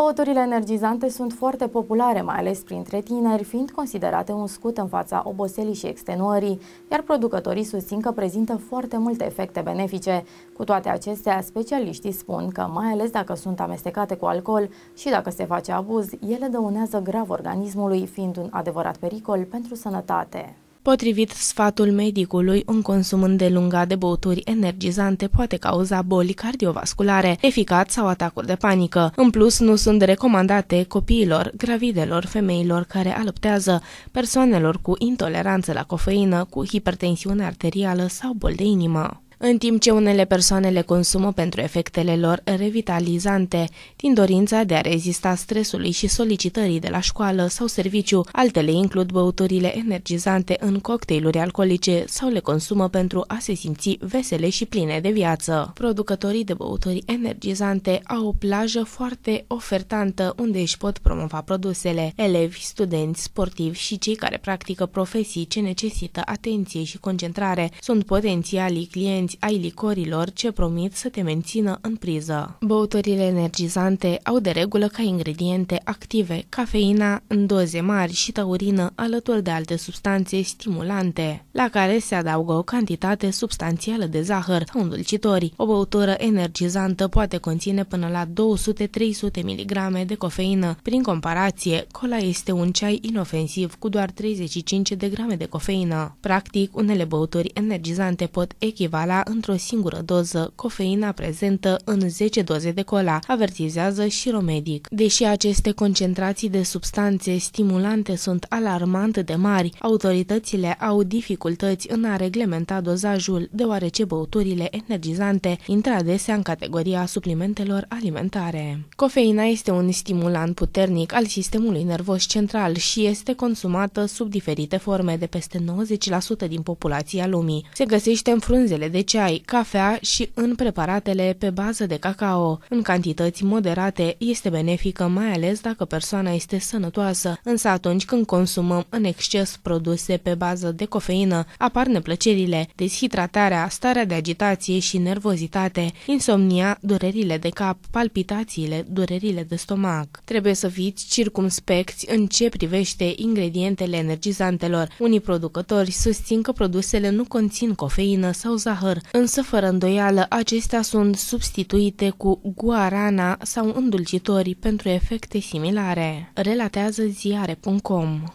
Băuturile energizante sunt foarte populare, mai ales printre tineri, fiind considerate un scut în fața oboselii și extenuării, iar producătorii susțin că prezintă foarte multe efecte benefice. Cu toate acestea, specialiștii spun că, mai ales dacă sunt amestecate cu alcool și dacă se face abuz, ele dăunează grav organismului, fiind un adevărat pericol pentru sănătate. Potrivit sfatul medicului, un consum îndelungat de băuturi energizante poate cauza boli cardiovasculare, eficat sau atacuri de panică. În plus, nu sunt recomandate copiilor, gravidelor, femeilor care alăptează, persoanelor cu intoleranță la cofeină, cu hipertensiune arterială sau boli de inimă în timp ce unele persoane le consumă pentru efectele lor revitalizante, din dorința de a rezista stresului și solicitării de la școală sau serviciu, altele includ băuturile energizante în cocktailuri alcoolice sau le consumă pentru a se simți vesele și pline de viață. Producătorii de băuturi energizante au o plajă foarte ofertantă unde își pot promova produsele. Elevi, studenți, sportivi și cei care practică profesii ce necesită atenție și concentrare sunt potențialii clienți concurenți ai licorilor ce promit să te mențină în priză. Băuturile energizante au de regulă ca ingrediente active cafeina în doze mari și taurină alături de alte substanțe stimulante, la care se adaugă o cantitate substanțială de zahăr sau îndulcitori. O băutură energizantă poate conține până la 200-300 mg de cofeină. Prin comparație, cola este un ceai inofensiv cu doar 35 de grame de cofeină. Practic, unele băuturi energizante pot echivala într-o singură doză, cofeina prezentă în 10 doze de cola, avertizează și Romedic. Deși aceste concentrații de substanțe stimulante sunt alarmant de mari, autoritățile au dificultăți în a reglementa dozajul, deoarece băuturile energizante intră adesea în categoria suplimentelor alimentare. Cofeina este un stimulant puternic al sistemului nervos central și este consumată sub diferite forme de peste 90% din populația lumii. Se găsește în frunzele de ceai, cafea și în preparatele pe bază de cacao. În cantități moderate este benefică mai ales dacă persoana este sănătoasă, însă atunci când consumăm în exces produse pe bază de cofeină, apar neplăcerile, deshidratarea, starea de agitație și nervozitate, insomnia, durerile de cap, palpitațiile, durerile de stomac. Trebuie să fiți circumspecți în ce privește ingredientele energizantelor. Unii producători susțin că produsele nu conțin cofeină sau zahăr, însă fără îndoială acestea sunt substituite cu guarana sau îndulcitori pentru efecte similare, relatează ziare.com.